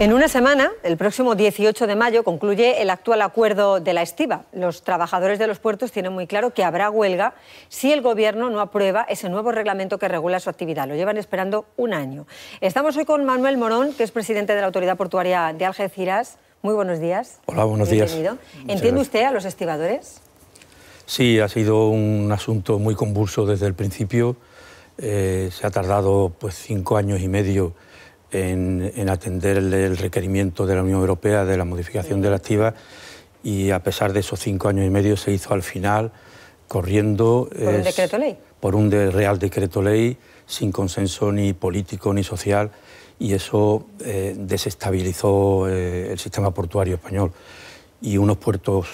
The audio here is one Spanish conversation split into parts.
En una semana, el próximo 18 de mayo, concluye el actual acuerdo de la estiva. Los trabajadores de los puertos tienen muy claro que habrá huelga si el Gobierno no aprueba ese nuevo reglamento que regula su actividad. Lo llevan esperando un año. Estamos hoy con Manuel Morón, que es presidente de la Autoridad Portuaria de Algeciras. Muy buenos días. Hola, buenos días. ¿Entiende usted a los estibadores? Sí, ha sido un asunto muy convulso desde el principio eh, se ha tardado pues, cinco años y medio en, atender el, requerimiento de la Unión Europea de la modificación de la activa y a pesar de esos cinco años y medio se hizo al final corriendo... ¿Por un decreto ley? Por un real decreto ley sin consenso ni político ni social y eso eh, desestabilizó eh, el sistema portuario español y unos puertos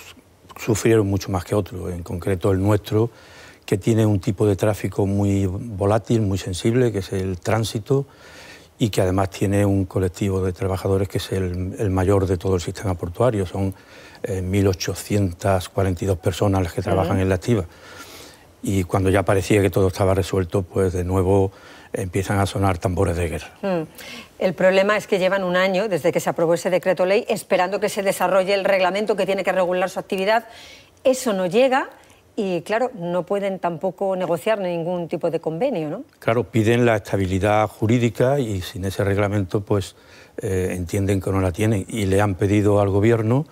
sufrieron mucho más que otros, en concreto el nuestro que tiene un tipo de tráfico muy volátil, muy sensible, que es el tránsito, y que además tiene un colectivo de trabajadores que es el, mayor de todo el sistema portuario. Son 1.842 eh, personas las que trabajan en la activa. Y cuando ya parecía que todo estaba resuelto, pues de nuevo empiezan a sonar tambores de guerra. Hmm. El problema es que llevan un año desde que se aprobó ese decreto ley esperando que se desarrolle el reglamento que tiene que regular su actividad. Eso no llega y claro, no pueden tampoco negociar ningún tipo de convenio, ¿no? Claro, piden la estabilidad jurídica y sin ese reglamento pues eh, entienden que no la tienen y le han pedido al gobierno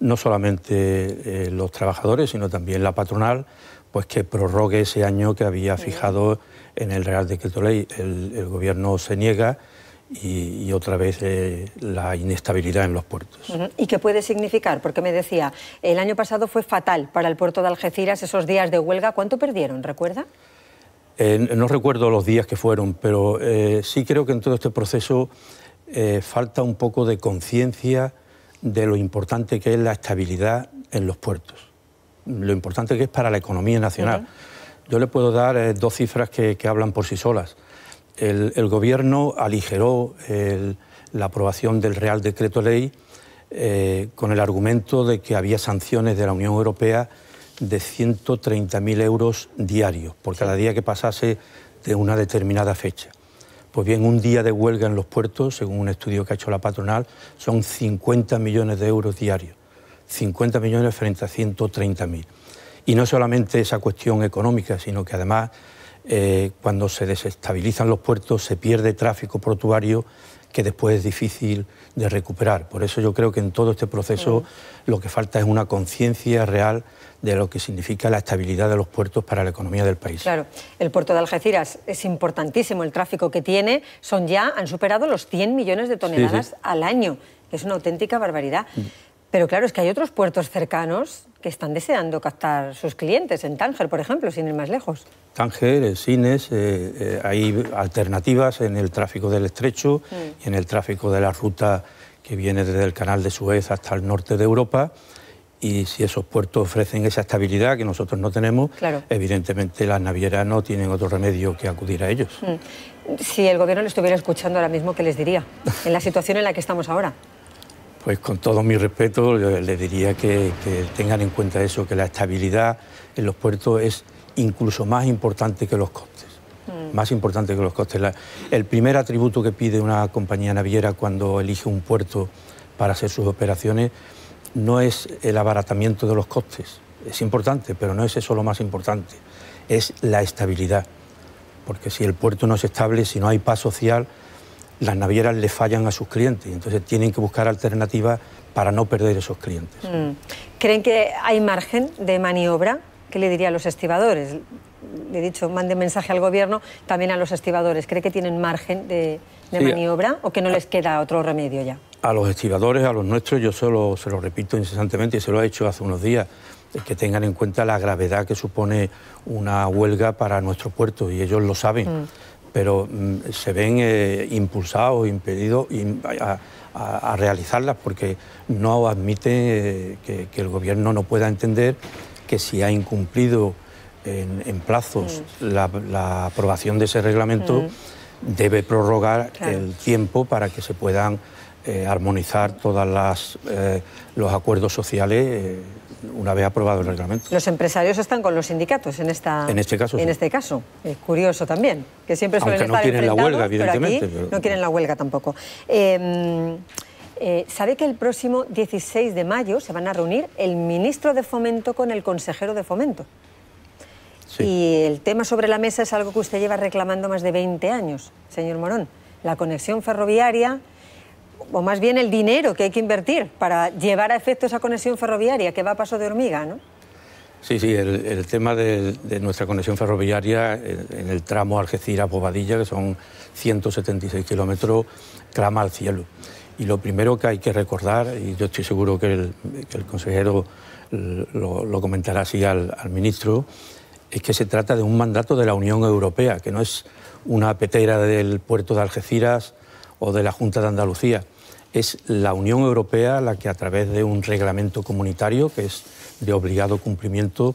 no solamente eh, los trabajadores, sino también la patronal, pues que prorrogue ese año que había fijado en el Real Decreto Ley. el gobierno se niega y, otra vez eh, la inestabilidad en los puertos. ¿Y qué puede significar? Porque me decía, el año pasado fue fatal para el puerto de Algeciras esos días de huelga. ¿Cuánto perdieron? ¿Recuerda? Eh, no recuerdo los días que fueron, pero eh, sí creo que en todo este proceso falta un poco de conciencia de lo importante que es la estabilidad en los puertos, lo importante que es para la economía nacional. Yo le puedo dar dos cifras que hablan por sí solas el, Gobierno aligeró la aprobación del Real Decreto Ley eh, con el argumento de que había sanciones de la Unión Europea de 130.000 euros diarios por cada día que pasase de una determinada fecha. Pues bien, un día de huelga en los puertos, según un estudio que ha hecho la patronal, son 50 millones de euros diarios. 50 millones frente a 130.000. Y no solamente esa cuestión económica, sino que además eh, cuando se desestabilizan los puertos se pierde tráfico portuario que después es difícil de recuperar. Por eso yo creo que en todo este proceso lo que falta es una conciencia real de lo que significa la estabilidad de los puertos para la economía del país. Claro, el puerto de Algeciras es importantísimo el tráfico que tiene, son ya han superado los 100 millones de toneladas al año, es una auténtica barbaridad. Mm. Pero claro, es que hay otros puertos cercanos que están deseando captar sus clientes, en Tánger, por ejemplo, sin ir más lejos. Tánger, eh, Sines, eh, eh, hay alternativas en el tráfico del estrecho mm. y en el tráfico de la ruta que viene desde el canal de Suez hasta el norte de Europa. Y si esos puertos ofrecen esa estabilidad que nosotros no tenemos, evidentemente las navieras no tienen otro remedio que acudir a ellos. Mm. Si el gobierno lo estuviera escuchando ahora mismo, ¿qué les diría? en la situación en la que estamos ahora. Pues con todo mi respeto le diría que, tengan en cuenta eso, que la estabilidad en los puertos es incluso más importante que los costes. Mm. Más importante que los costes. el primer atributo que pide una compañía naviera cuando elige un puerto para hacer sus operaciones no es el abaratamiento de los costes. Es importante, pero no es eso lo más importante. Es la estabilidad. Porque si el puerto no es estable, si no hay paz social, las navieras le fallan a sus clientes entonces tienen que buscar alternativas para no perder esos clientes. Mm. ¿Creen que hay margen de maniobra? ¿Qué le diría a los estibadores? Le he dicho, mande mensaje al gobierno, también a los estibadores. ¿Cree que tienen margen de, maniobra o que no les queda otro remedio ya? A los estibadores, a los nuestros, yo solo se lo repito incesantemente y se lo he hecho hace unos días eh, que tengan en cuenta la gravedad que supone una huelga para nuestro puerto y ellos lo saben. Mm pero mm, se ven eh, impulsados, impedidos a, realizarlas porque no admiten eh, que, el gobierno no pueda entender que si ha incumplido en, plazos mm. la, aprobación de ese reglamento, mm. debe prorrogar el tiempo para que se puedan eh, armonizar todos los acuerdos sociales una vez aprobado el reglamento. Los empresarios están con los sindicatos en esta en este caso. En este caso, es curioso también, que siempre no quieren la huelga, evidentemente, no quieren la huelga tampoco. Em, eh, sabe que el próximo 16 de mayo se van a reunir el ministro de Fomento con el consejero de Fomento. Sí. Y el tema sobre la mesa es algo que usted lleva reclamando más de 20 años, señor Morón. La conexión ferroviaria o más bien el dinero que hay que invertir para llevar a efecto esa conexión ferroviaria que va a paso de hormiga, ¿no? Sí, sí, el, tema de, nuestra conexión ferroviaria en el tramo Algeciras-Bobadilla, que son 176 kilómetros, clama al cielo. Y lo primero que hay que recordar, y yo estoy seguro que el, consejero lo, comentará así al, al ministro, es que se trata de un mandato de la Unión Europea, que no es una petera del puerto de Algeciras o de la Junta de Andalucía es la Unión Europea la que a través de un reglamento comunitario, que es de obligado cumplimiento,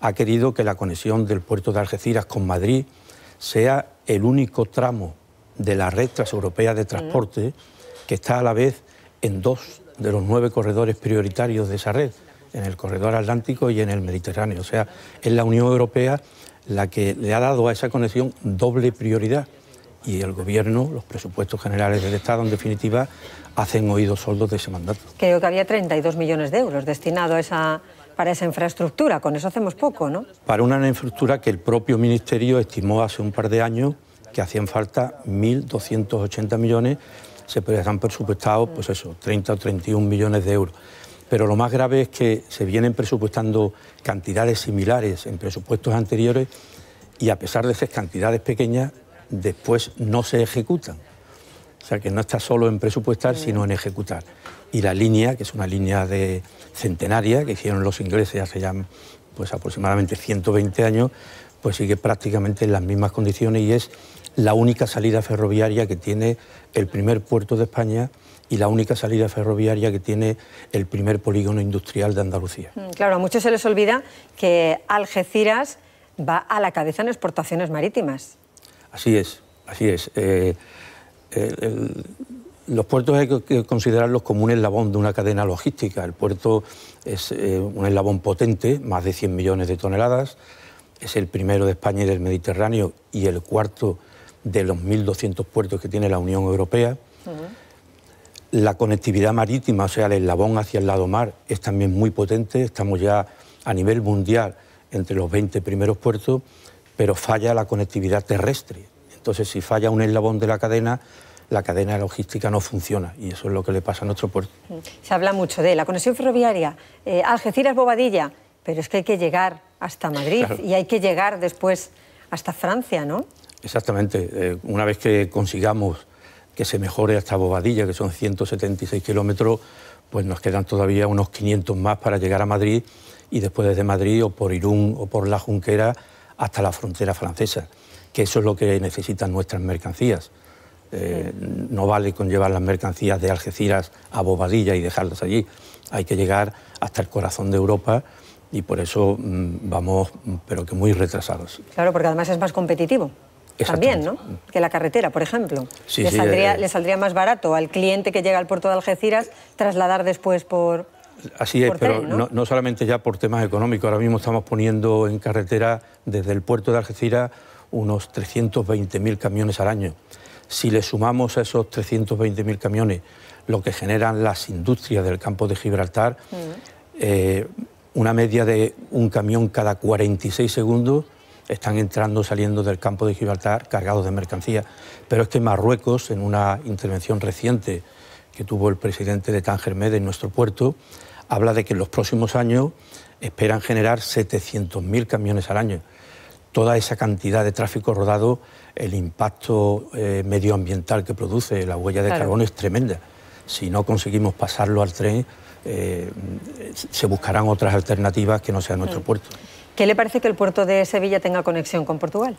ha querido que la conexión del puerto de Algeciras con Madrid sea el único tramo de la red transeuropea de transporte que está a la vez en dos de los nueve corredores prioritarios de esa red, en el corredor atlántico y en el mediterráneo. O sea, es la Unión Europea la que le ha dado a esa conexión doble prioridad y el Gobierno, los presupuestos generales del Estado, en definitiva, hacen oídos soldos de ese mandato. Creo que había 32 millones de euros destinados esa, para esa infraestructura. Con eso hacemos poco, ¿no? Para una infraestructura que el propio Ministerio estimó hace un par de años que hacían falta 1.280 millones, se han presupuestado, pues eso, 30 o 31 millones de euros. Pero lo más grave es que se vienen presupuestando cantidades similares en presupuestos anteriores y a pesar de ser cantidades pequeñas, después no se ejecutan. O sea, que no está solo en presupuestar, sino en ejecutar. Y la línea, que es una línea de centenaria que hicieron los ingleses hace ya pues, aproximadamente 120 años, pues sigue prácticamente en las mismas condiciones y es la única salida ferroviaria que tiene el primer puerto de España y la única salida ferroviaria que tiene el primer polígono industrial de Andalucía. Mm, claro, a muchos se les olvida que Algeciras va a la cabeza en exportaciones marítimas. Así es, así es. Eh, los puertos hay que considerarlos como un eslabón de una cadena logística. El puerto es eh, un eslabón potente, más de 100 millones de toneladas. Es el primero de España y del Mediterráneo y el cuarto de los 1.200 puertos que tiene la Unión Europea. La conectividad marítima, o sea, el eslabón hacia el lado mar, es también muy potente. Estamos ya a nivel mundial entre los 20 primeros puertos pero falla la conectividad terrestre. Entonces, si falla un eslabón de la cadena, la cadena logística no funciona y eso es lo que le pasa a nuestro puerto. Se habla mucho de la conexión ferroviaria, eh, Algeciras-Bobadilla, pero es que hay que llegar hasta Madrid y hay que llegar después hasta Francia, ¿no? Exactamente. Eh, una vez que consigamos que se mejore hasta Bobadilla, que son 176 kilómetros, pues nos quedan todavía unos 500 más para llegar a Madrid y después desde Madrid o por Irún o por La Junquera hasta la frontera francesa, que eso es lo que necesitan nuestras mercancías. Eh, no vale con llevar las mercancías de Algeciras a Bobadilla y dejarlas allí. Hay que llegar hasta el corazón de Europa y por eso mm, vamos, mm, pero que muy retrasados. Claro, porque además es más competitivo. También, ¿no? Que la carretera, por ejemplo. Eh, le saldría más barato al cliente que llega al puerto de Algeciras trasladar después por, Así es, pero No, solamente ya por temas económicos. Ahora mismo estamos poniendo en carretera desde el puerto de Algeciras unos 320.000 camiones al año. Si le sumamos a esos 320.000 camiones lo que generan las industrias del campo de Gibraltar, mm. eh, una media de un camión cada 46 segundos están entrando, saliendo del campo de Gibraltar cargados de mercancía. Pero es que Marruecos, en una intervención reciente que tuvo el presidente de Tánger Med en nuestro puerto, habla de que en los próximos años esperan generar 700.000 camiones al año. Toda esa cantidad de tráfico rodado, el impacto eh, medioambiental que produce, la huella de carbono es tremenda. Si no conseguimos pasarlo al tren, eh, se buscarán otras alternativas que no sean nuestro mm. puerto. ¿Qué le parece que el puerto de Sevilla tenga conexión con Portugal?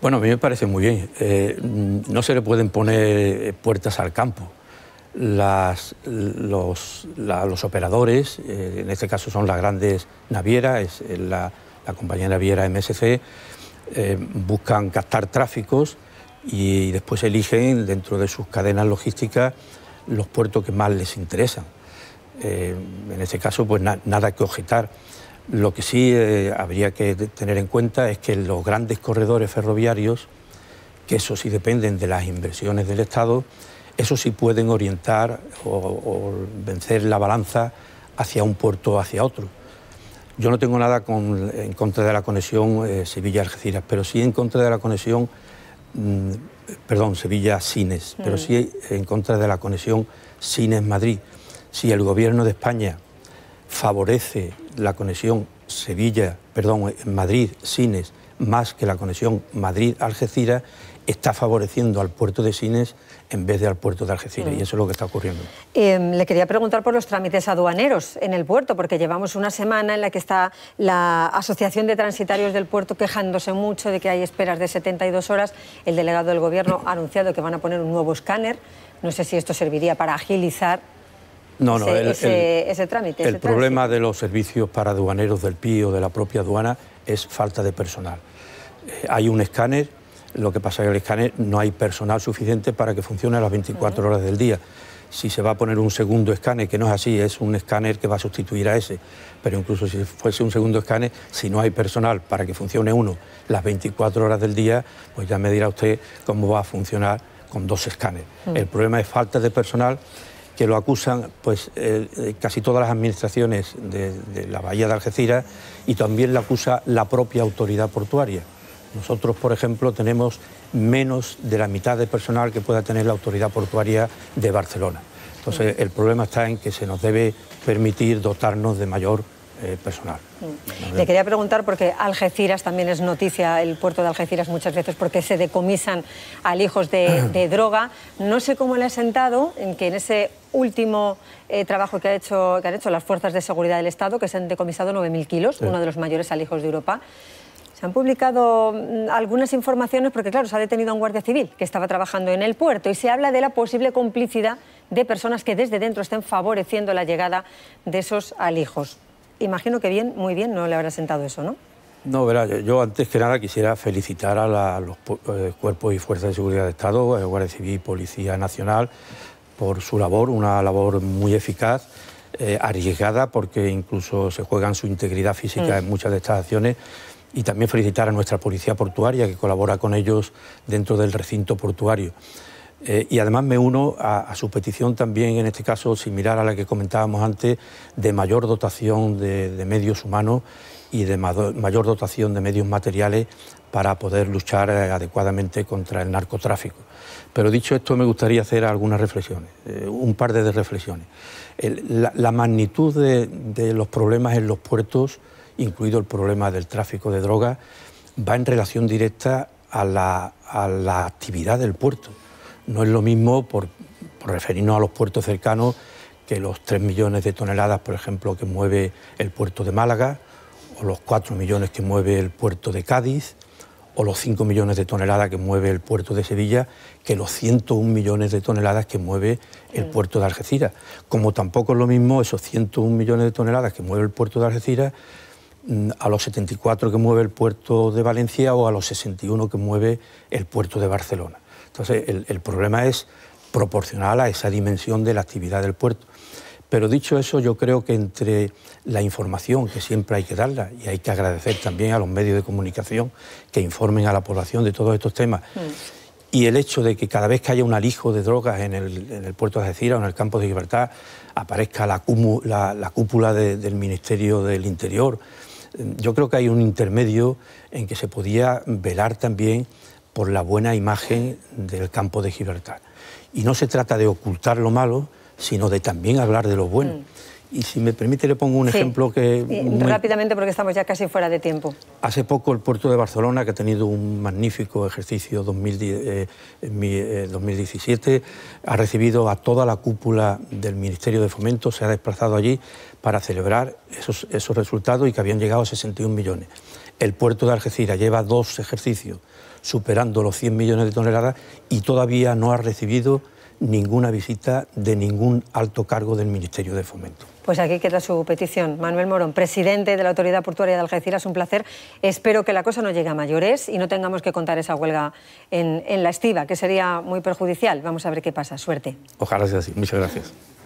Bueno, a mí me parece muy bien. Eh, no se le pueden poner puertas al campo los, operadores, eh, en este caso son las grandes navieras, eh, la, compañía naviera MSC, eh, buscan captar tráficos y, después eligen dentro de sus cadenas logísticas los puertos que más les interesan. en este caso, pues nada que objetar. Lo que sí habría que tener en cuenta es que los grandes corredores ferroviarios, que eso sí dependen de las inversiones del Estado, eso sí pueden orientar o, vencer la balanza hacia un puerto o hacia otro. Yo no tengo nada en contra de la conexión eh, Sevilla-Algeciras, pero sí en contra de la conexión, mm, perdón, Sevilla-Sines, mm. pero sí en contra de la conexión Sines-Madrid. Si el gobierno de España favorece la conexión Sevilla, perdón, Madrid-Sines, más que la conexión Madrid-Algeciras, está favoreciendo al puerto de Sines en vez de al puerto de Algeciras, y mm. eso es lo que está ocurriendo. Em, le quería preguntar por los trámites aduaneros en el puerto, porque llevamos una semana en la que está la Asociación de Transitarios del Puerto quejándose mucho de que hay esperas de 72 horas. El delegado del Gobierno ha anunciado que van a poner un nuevo escáner. No sé si esto serviría para agilizar ese, trámite. El problema de los servicios para aduaneros del Pío... de la propia aduana es falta de personal. Eh, hay un escáner lo que pasa es que el escáner no hay personal suficiente para que funcione a las 24 horas del día. Si se va a poner un segundo escáner, que no es así, es un escáner que va a sustituir a ese, pero incluso si fuese un segundo escáner, si no hay personal para que funcione uno las 24 horas del día, pues ya me dirá usted cómo va a funcionar con dos escáneres. Mm. El problema es falta de personal que lo acusan pues eh, eh, casi todas las administraciones de, la bahía de Algeciras y también lo acusa la propia autoridad portuaria. Nosotros, por ejemplo, tenemos menos de la mitad de personal que pueda tener la autoridad portuaria de Barcelona. Entonces, mm. el problema está en que se nos debe permitir dotarnos de mayor eh, personal. Mm. Le quería preguntar, porque Algeciras también es noticia, el puerto de Algeciras muchas veces, porque se decomisan alijos de, droga. No sé cómo le ha sentado en que en ese último eh, trabajo que, ha hecho, que han hecho las fuerzas de seguridad del Estado, que se han decomisado 9.000 kilos, uno de los mayores alijos de Europa, se han publicado mm, algunas informaciones porque, claro, se ha detenido a un guardia civil que estaba trabajando en el puerto y se habla de la posible complicidad de personas que desde dentro estén favoreciendo la llegada de esos alijos. Imagino que bien, muy bien, no le habrá sentado eso, ¿no? No, verá, yo antes que nada quisiera felicitar a, los eh, cuerpos y fuerzas de seguridad de Estado, eh, Guardia Civil y Policía Nacional, por su labor, una labor muy eficaz, eh, arriesgada, porque incluso se juegan su integridad física mm. en muchas de estas acciones y también felicitar a nuestra policía portuaria que colabora con ellos dentro del recinto portuario. Eh, y además me uno a, su petición también, en este caso similar a la que comentábamos antes, de mayor dotación de, medios humanos y de mayor dotación de medios materiales para poder luchar eh, adecuadamente contra el narcotráfico. Pero dicho esto, me gustaría hacer algunas reflexiones, eh, un par de reflexiones. la, magnitud de los problemas en los puertos incluido el problema del tráfico de drogas, va en relación directa a la, a la actividad del puerto. No es lo mismo, por, por referirnos a los puertos cercanos, que los 3 millones de toneladas, por ejemplo, que mueve el puerto de Málaga, o los 4 millones que mueve el puerto de Cádiz, o los 5 millones de toneladas que mueve el puerto de Sevilla, que los 101 millones de toneladas que mueve el puerto de Algeciras. Como tampoco es lo mismo esos 101 millones de toneladas que mueve el puerto de Algeciras a los 74 que mueve el puerto de Valencia o a los 61 que mueve el puerto de Barcelona. Entonces, el, problema es proporcional a esa dimensión de la actividad del puerto. Pero dicho eso, yo creo que entre la información, que siempre hay que darla, y hay que agradecer también a los medios de comunicación que informen a la población de todos estos temas, mm. y el hecho de que cada vez que haya un alijo de drogas en el, puerto de Algeciras o en el campo de libertad... aparezca la, cúpula del Ministerio del Interior, yo creo que hay un intermedio en que se podía velar también por la buena imagen del campo de Gibraltar. Y no se trata de ocultar lo malo, sino de también hablar de lo bueno. Mm. Y si me permite, le pongo un ejemplo que... Eh, Muy... Rápidamente, porque estamos ya casi fuera de tiempo. Hace poco el puerto de Barcelona, que ha tenido un magnífico ejercicio 2010, 2017, eh, eh, ha recibido a toda la cúpula del Ministerio de Fomento, se ha desplazado allí para celebrar esos, esos resultados y que habían llegado a 61 millones. El puerto de Algeciras lleva dos ejercicios superando los 100 millones de toneladas y todavía no ha recibido ninguna visita de ningún alto cargo del Ministerio de Fomento. Pues aquí queda su petición. Manuel Morón, presidente de la Autoridad Portuaria de Algeciras, un placer. Espero que la cosa no llegue a mayores y no tengamos que contar esa huelga en, la estiva, que sería muy perjudicial. Vamos a ver qué pasa. Suerte. Ojalá sea así. Muchas gracias.